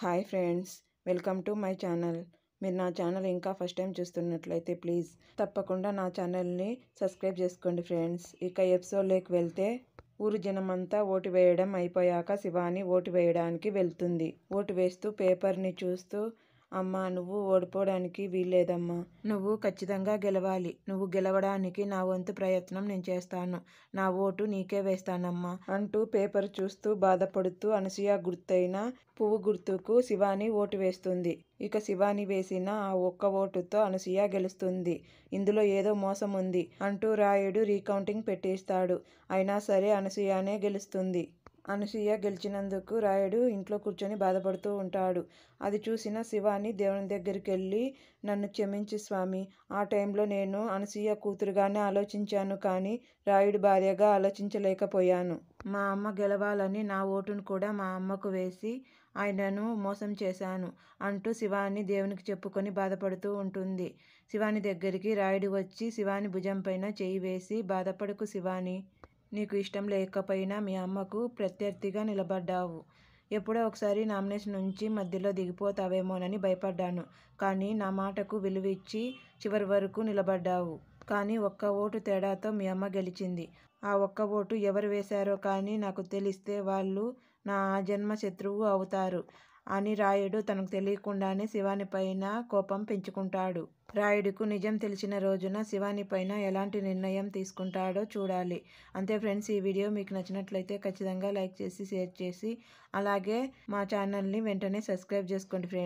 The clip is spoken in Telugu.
hi friends welcome to my channel మీరు నా ఛానల్ ఇంకా ఫస్ట్ టైం చూస్తున్నట్లయితే ప్లీజ్ తప్పకుండా నా ఛానల్ని సబ్స్క్రైబ్ చేసుకోండి ఫ్రెండ్స్ ఇక ఎపిసోడ్లోకి వెళ్తే ఊరు జనమంతా ఓటు వేయడం అయిపోయాక శివాని ఓటు వేయడానికి వెళ్తుంది ఓటు వేస్తూ పేపర్ని చూస్తూ అమ్మా నువ్వు ఓడిపోవడానికి వీల్లేదమ్మా నువ్వు ఖచ్చితంగా గెలవాలి నువ్వు గెలవడానికి నా వంతు ప్రయత్నం నేను చేస్తాను నా ఓటు నీకే వేస్తానమ్మా అంటూ పేపర్ చూస్తూ బాధపడుతూ అనసూయ గుర్తైన పువ్వు గుర్తుకు శివాని ఓటు వేస్తుంది ఇక శివాని వేసిన ఆ ఒక్క ఓటుతో అనసూయ గెలుస్తుంది ఇందులో ఏదో మోసం ఉంది అంటూ రాయుడు రీకౌంటింగ్ పెట్టేస్తాడు అయినా సరే అనసూయనే గెలుస్తుంది అనసూయ గెలిచినందుకు రాయుడు ఇంట్లో కూర్చొని బాధపడుతూ ఉంటాడు అది చూసిన శివాని దేవుని దగ్గరికి వెళ్ళి నన్ను క్షమించి స్వామి ఆ టైంలో నేను అనసూయ కూతురుగానే ఆలోచించాను కానీ రాయుడు భార్యగా ఆలోచించలేకపోయాను మా అమ్మ గెలవాలని నా ఓటును కూడా మా అమ్మకు వేసి ఆయనను మోసం చేశాను అంటూ శివాని దేవునికి చెప్పుకొని బాధపడుతూ ఉంటుంది శివాని దగ్గరికి రాయుడు వచ్చి శివాని భుజంపైన చేయి వేసి బాధపడకు శివాని నీకు ఇష్టం లేకపోయినా మీ అమ్మకు ప్రత్యర్థిగా నిలబడ్డావు ఎప్పుడో ఒకసారి నామినేషన్ నుంచి మధ్యలో దిగిపోతావేమోనని భయపడ్డాను కానీ నా మాటకు విలువిచ్చి చివరి వరకు నిలబడ్డావు కానీ ఒక్క ఓటు తేడాతో మీ అమ్మ గెలిచింది ఆ ఒక్క ఓటు ఎవరు వేశారో కానీ నాకు తెలిస్తే వాళ్ళు నా జన్మ శత్రువు అవుతారు అని రాయుడు తనకు తెలియకుండానే శివాని పైన కోపం పెంచుకుంటాడు రాయుడుకు నిజం తెలిసిన రోజున శివాని పైన ఎలాంటి నిర్ణయం తీసుకుంటాడో చూడాలి అంతే ఫ్రెండ్స్ ఈ వీడియో మీకు నచ్చినట్లయితే ఖచ్చితంగా లైక్ చేసి షేర్ చేసి అలాగే మా ఛానల్ని వెంటనే సబ్స్క్రైబ్ చేసుకోండి ఫ్రెండ్స్